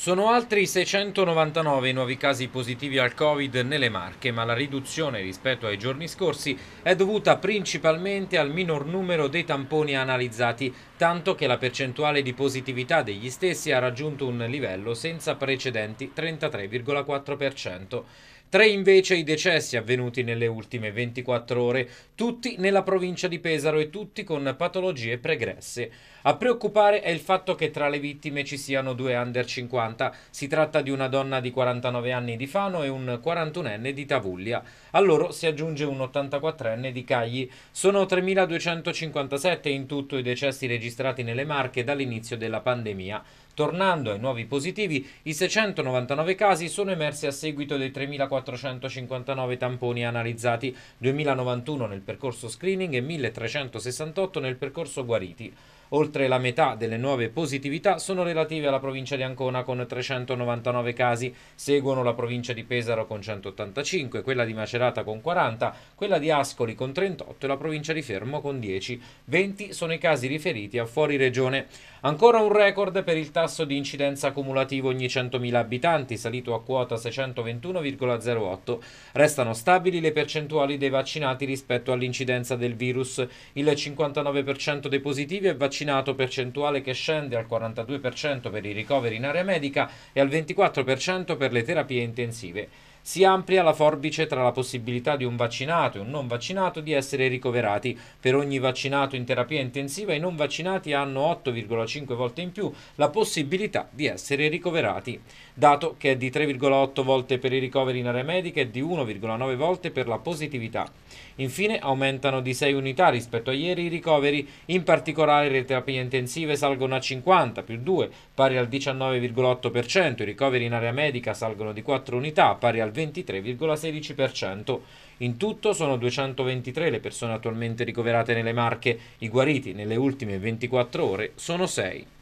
Sono altri 699 i nuovi casi positivi al Covid nelle Marche, ma la riduzione rispetto ai giorni scorsi è dovuta principalmente al minor numero dei tamponi analizzati, tanto che la percentuale di positività degli stessi ha raggiunto un livello senza precedenti, 33,4%. Tre invece i decessi avvenuti nelle ultime 24 ore, tutti nella provincia di Pesaro e tutti con patologie pregresse. A preoccupare è il fatto che tra le vittime ci siano due under 50. Si tratta di una donna di 49 anni di Fano e un 41enne di Tavuglia. A loro si aggiunge un 84enne di Cagli. Sono 3.257 in tutto i decessi registrati nelle Marche dall'inizio della pandemia. Tornando ai nuovi positivi, i 699 casi sono emersi a seguito dei 3.459 tamponi analizzati, 2.091 nel percorso screening e 1.368 nel percorso guariti. Oltre la metà delle nuove positività sono relative alla provincia di Ancona con 399 casi, seguono la provincia di Pesaro con 185, quella di Macerata con 40, quella di Ascoli con 38 e la provincia di Fermo con 10. 20 sono i casi riferiti a fuori regione. Ancora un record per il tasso di incidenza cumulativo ogni 100.000 abitanti, salito a quota 621,08. Restano stabili le percentuali dei vaccinati rispetto all'incidenza del virus. Il 59% dei positivi è vaccinato vaccinato, percentuale che scende al 42% per i ricoveri in area medica e al 24% per le terapie intensive. Si amplia la forbice tra la possibilità di un vaccinato e un non vaccinato di essere ricoverati. Per ogni vaccinato in terapia intensiva i non vaccinati hanno 8,5 volte in più la possibilità di essere ricoverati, dato che è di 3,8 volte per i ricoveri in area medica e di 1,9 volte per la positività. Infine aumentano di 6 unità rispetto a ieri i ricoveri, in particolare le terapie intensive salgono a 50 più 2, pari al 19,8%, i ricoveri in area medica salgono di 4 unità, pari al al 23,16%. In tutto sono 223 le persone attualmente ricoverate nelle Marche, i guariti nelle ultime 24 ore sono 6.